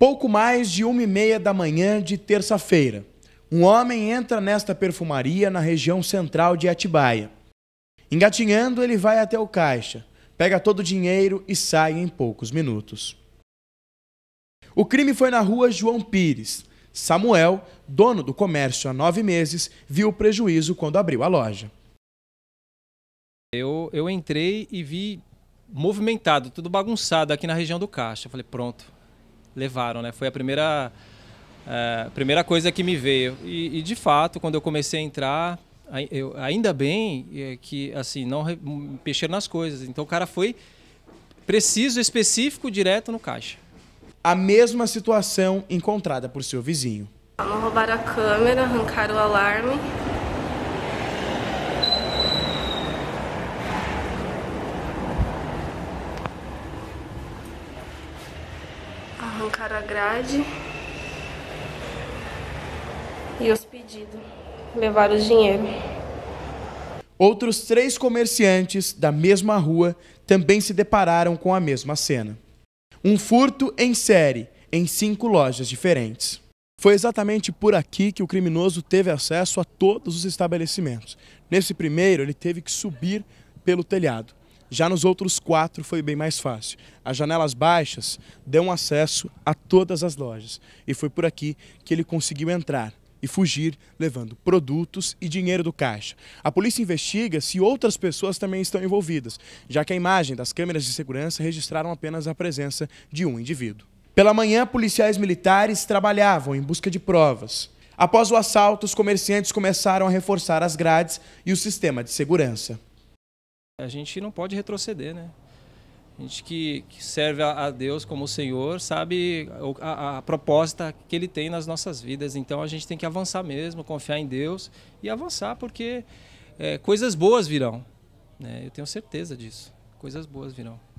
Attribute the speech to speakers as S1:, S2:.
S1: Pouco mais de uma e meia da manhã de terça-feira, um homem entra nesta perfumaria na região central de Atibaia. Engatinhando, ele vai até o caixa, pega todo o dinheiro e sai em poucos minutos. O crime foi na rua João Pires. Samuel, dono do comércio há nove meses, viu o prejuízo quando abriu a loja.
S2: Eu, eu entrei e vi movimentado, tudo bagunçado aqui na região do caixa. Eu falei, pronto, levaram, né? Foi a primeira, é, primeira coisa que me veio. E, e, de fato, quando eu comecei a entrar, eu, ainda bem é, que, assim, não hum, mexer nas coisas. Então o cara foi preciso, específico, direto no caixa.
S1: A mesma situação encontrada por seu vizinho.
S2: Roubaram a câmera, arrancaram o alarme, arrancar a grade e os pedidos, levar o dinheiro.
S1: Outros três comerciantes da mesma rua também se depararam com a mesma cena. Um furto em série, em cinco lojas diferentes. Foi exatamente por aqui que o criminoso teve acesso a todos os estabelecimentos. Nesse primeiro, ele teve que subir pelo telhado. Já nos outros quatro foi bem mais fácil. As janelas baixas dão acesso a todas as lojas e foi por aqui que ele conseguiu entrar e fugir, levando produtos e dinheiro do caixa. A polícia investiga se outras pessoas também estão envolvidas, já que a imagem das câmeras de segurança registraram apenas a presença de um indivíduo. Pela manhã, policiais militares trabalhavam em busca de provas. Após o assalto, os comerciantes começaram a reforçar as grades e o sistema de segurança.
S2: A gente não pode retroceder, né? A gente que, que serve a, a, Deus como o Senhor sabe a, a, proposta que Ele tem nas nossas vidas. Então a gente tem que avançar mesmo, confiar em Deus e avançar, porque é, coisas boas virão. Né? Eu tenho certeza disso. Coisas boas virão.